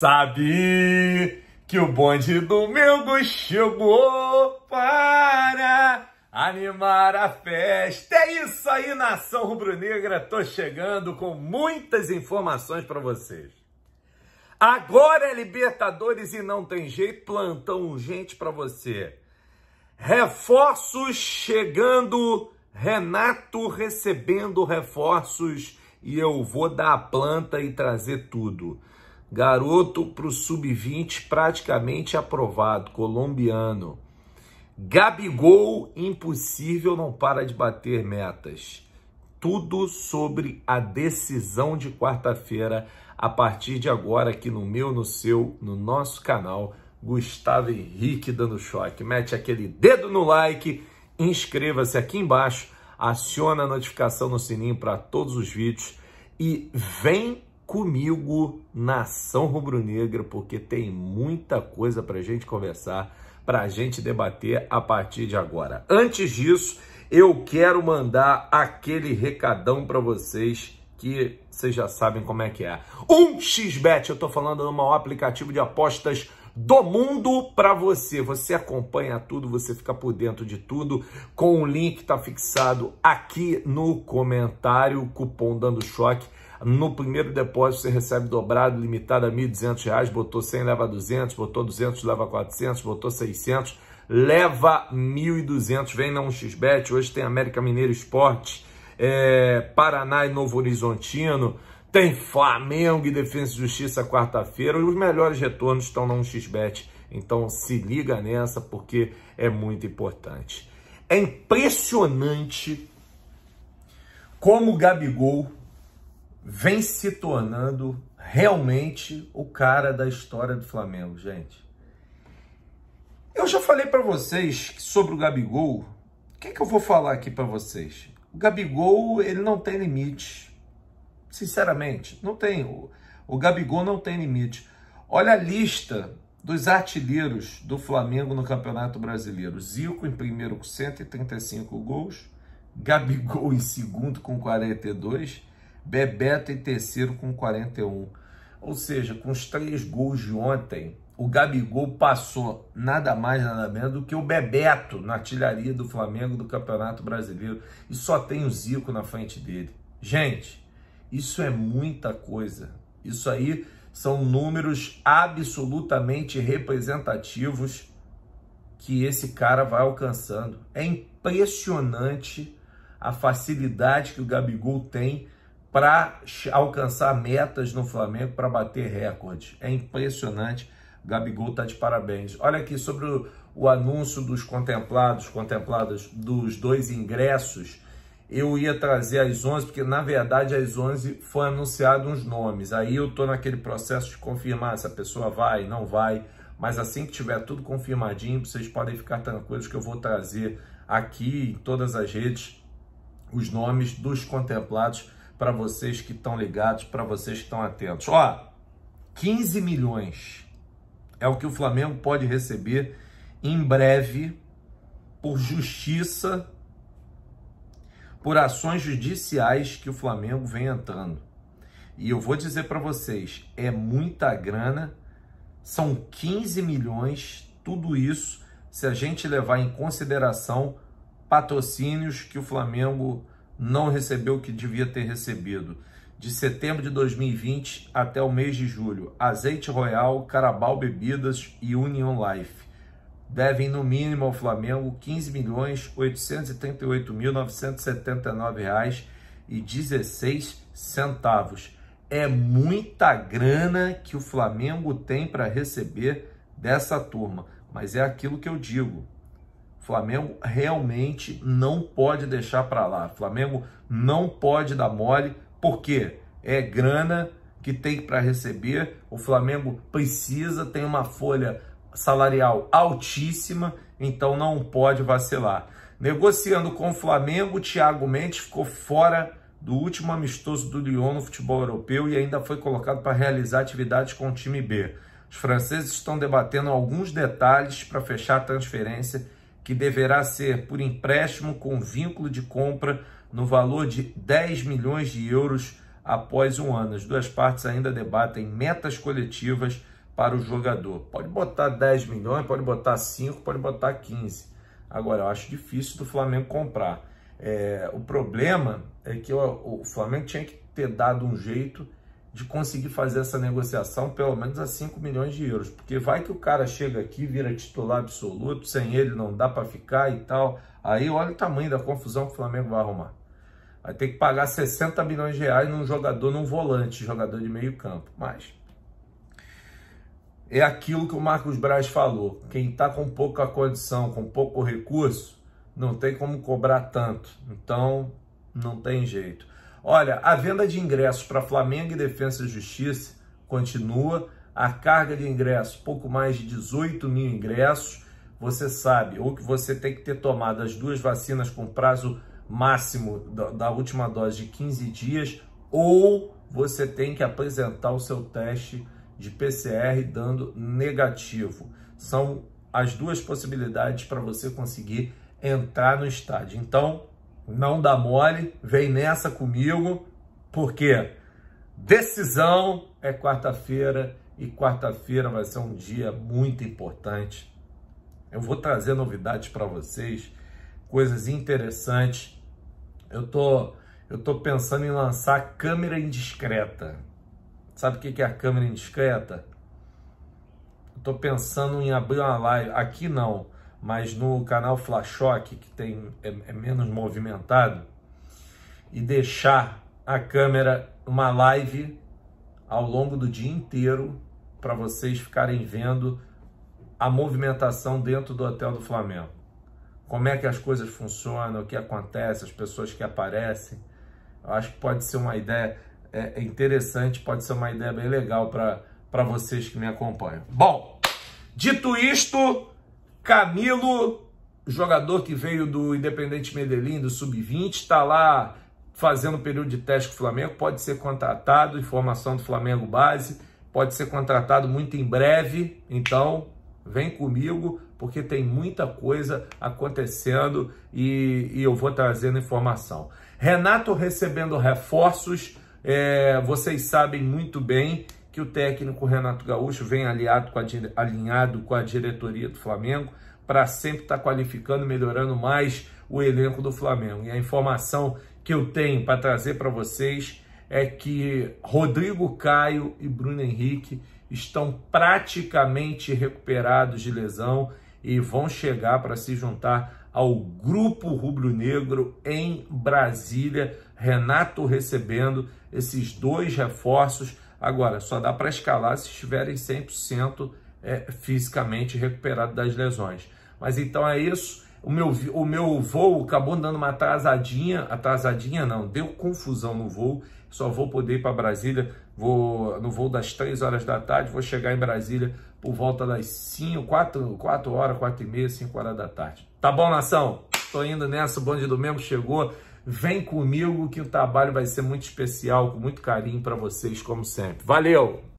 Sabe que o bonde do Mengo chegou para animar a festa. É isso aí, nação rubro-negra. Tô chegando com muitas informações para vocês. Agora é Libertadores e não tem jeito, plantão urgente para você. Reforços chegando, Renato recebendo reforços e eu vou dar a planta e trazer tudo garoto para o sub-20 praticamente aprovado, colombiano. Gabigol, impossível, não para de bater metas. Tudo sobre a decisão de quarta-feira, a partir de agora, aqui no meu, no seu, no nosso canal. Gustavo Henrique dando choque. Mete aquele dedo no like, inscreva-se aqui embaixo, aciona a notificação no sininho para todos os vídeos e vem comigo, nação rubro-negra, porque tem muita coisa para a gente conversar, para a gente debater a partir de agora. Antes disso, eu quero mandar aquele recadão para vocês que vocês já sabem como é que é. Um xbet, eu estou falando do maior aplicativo de apostas do mundo para você. Você acompanha tudo, você fica por dentro de tudo com o link que está fixado aqui no comentário, cupom dando choque no primeiro depósito você recebe dobrado, limitado a R$ 1.200, botou 100, leva 200, botou 200, leva 400, botou 600, leva 1.200, vem na 1xBet, hoje tem América Mineiro Esporte, é, Paraná e Novo Horizontino, tem Flamengo e Defesa e Justiça quarta-feira, e os melhores retornos estão na 1xBet, então se liga nessa porque é muito importante. É impressionante como o Gabigol vem se tornando realmente o cara da história do Flamengo, gente. Eu já falei para vocês sobre o Gabigol. O que, é que eu vou falar aqui para vocês? O Gabigol, ele não tem limite. Sinceramente, não tem. O, o Gabigol não tem limite. Olha a lista dos artilheiros do Flamengo no Campeonato Brasileiro. Zico em primeiro com 135 gols, Gabigol em segundo com 42, Bebeto em terceiro com 41. Ou seja, com os três gols de ontem, o Gabigol passou nada mais, nada menos do que o Bebeto na artilharia do Flamengo do Campeonato Brasileiro. E só tem o Zico na frente dele. Gente, isso é muita coisa. Isso aí são números absolutamente representativos que esse cara vai alcançando. É impressionante a facilidade que o Gabigol tem para alcançar metas no Flamengo, para bater recordes. É impressionante. Gabigol tá de parabéns. Olha aqui sobre o, o anúncio dos contemplados, contempladas dos dois ingressos. Eu ia trazer às 11, porque na verdade às 11 foi anunciado uns nomes. Aí eu tô naquele processo de confirmar se a pessoa vai, não vai. Mas assim que tiver tudo confirmadinho, vocês podem ficar tranquilos que eu vou trazer aqui em todas as redes os nomes dos contemplados para vocês que estão ligados, para vocês que estão atentos. Ó, 15 milhões é o que o Flamengo pode receber em breve por justiça, por ações judiciais que o Flamengo vem entrando. E eu vou dizer para vocês, é muita grana, são 15 milhões, tudo isso se a gente levar em consideração patrocínios que o Flamengo não recebeu o que devia ter recebido. De setembro de 2020 até o mês de julho, Azeite Royal, Carabal Bebidas e Union Life devem no mínimo ao Flamengo R$ 15.838.979,16. É muita grana que o Flamengo tem para receber dessa turma, mas é aquilo que eu digo, Flamengo realmente não pode deixar para lá. Flamengo não pode dar mole, porque é grana que tem para receber. O Flamengo precisa, tem uma folha salarial altíssima, então não pode vacilar. Negociando com o Flamengo, Thiago Mendes ficou fora do último amistoso do Lyon no futebol europeu e ainda foi colocado para realizar atividades com o time B. Os franceses estão debatendo alguns detalhes para fechar a transferência que deverá ser por empréstimo com vínculo de compra no valor de 10 milhões de euros após um ano. As duas partes ainda debatem metas coletivas para o jogador. Pode botar 10 milhões, pode botar 5, pode botar 15. Agora, eu acho difícil do Flamengo comprar. É, o problema é que o, o Flamengo tinha que ter dado um jeito de conseguir fazer essa negociação pelo menos a 5 milhões de euros, porque vai que o cara chega aqui, vira titular absoluto, sem ele não dá para ficar e tal. Aí olha o tamanho da confusão que o Flamengo vai arrumar. Vai ter que pagar 60 milhões de reais num jogador, num volante, jogador de meio campo. Mas é aquilo que o Marcos Braz falou: quem está com pouca condição, com pouco recurso, não tem como cobrar tanto. Então não tem jeito. Olha, a venda de ingressos para Flamengo e Defesa e Justiça continua. A carga de ingressos, pouco mais de 18 mil ingressos. Você sabe, ou que você tem que ter tomado as duas vacinas com prazo máximo da, da última dose de 15 dias, ou você tem que apresentar o seu teste de PCR dando negativo. São as duas possibilidades para você conseguir entrar no estádio. Então, não dá mole, vem nessa comigo, porque decisão é quarta-feira e quarta-feira vai ser um dia muito importante. Eu vou trazer novidades para vocês, coisas interessantes. Eu tô eu tô pensando em lançar câmera indiscreta. Sabe o que é a câmera indiscreta? Eu tô pensando em abrir uma live. Aqui não mas no canal Flashock, que tem, é, é menos movimentado, e deixar a câmera uma live ao longo do dia inteiro para vocês ficarem vendo a movimentação dentro do hotel do Flamengo. Como é que as coisas funcionam, o que acontece, as pessoas que aparecem. Eu acho que pode ser uma ideia é, é interessante, pode ser uma ideia bem legal para vocês que me acompanham. Bom, dito isto, Camilo, jogador que veio do Independente Medellín, do Sub-20, está lá fazendo período de teste com o Flamengo, pode ser contratado, informação do Flamengo base, pode ser contratado muito em breve, então vem comigo, porque tem muita coisa acontecendo e, e eu vou trazendo informação. Renato recebendo reforços, é, vocês sabem muito bem que o técnico Renato Gaúcho vem aliado com a, alinhado com a diretoria do Flamengo para sempre estar tá qualificando, melhorando mais o elenco do Flamengo. E a informação que eu tenho para trazer para vocês é que Rodrigo Caio e Bruno Henrique estão praticamente recuperados de lesão e vão chegar para se juntar ao grupo rubro-negro em Brasília. Renato recebendo esses dois reforços Agora, só dá para escalar se estiverem 100% é, fisicamente recuperados das lesões. Mas então é isso. O meu, o meu voo acabou dando uma atrasadinha, atrasadinha não, deu confusão no voo. Só vou poder ir para Brasília, vou no voo das 3 horas da tarde, vou chegar em Brasília por volta das 5, 4, 4 horas, 4 e meia, 5 horas da tarde. Tá bom, nação? Tô indo nessa, o bonde do mesmo chegou. Vem comigo que o trabalho vai ser muito especial, com muito carinho para vocês, como sempre. Valeu!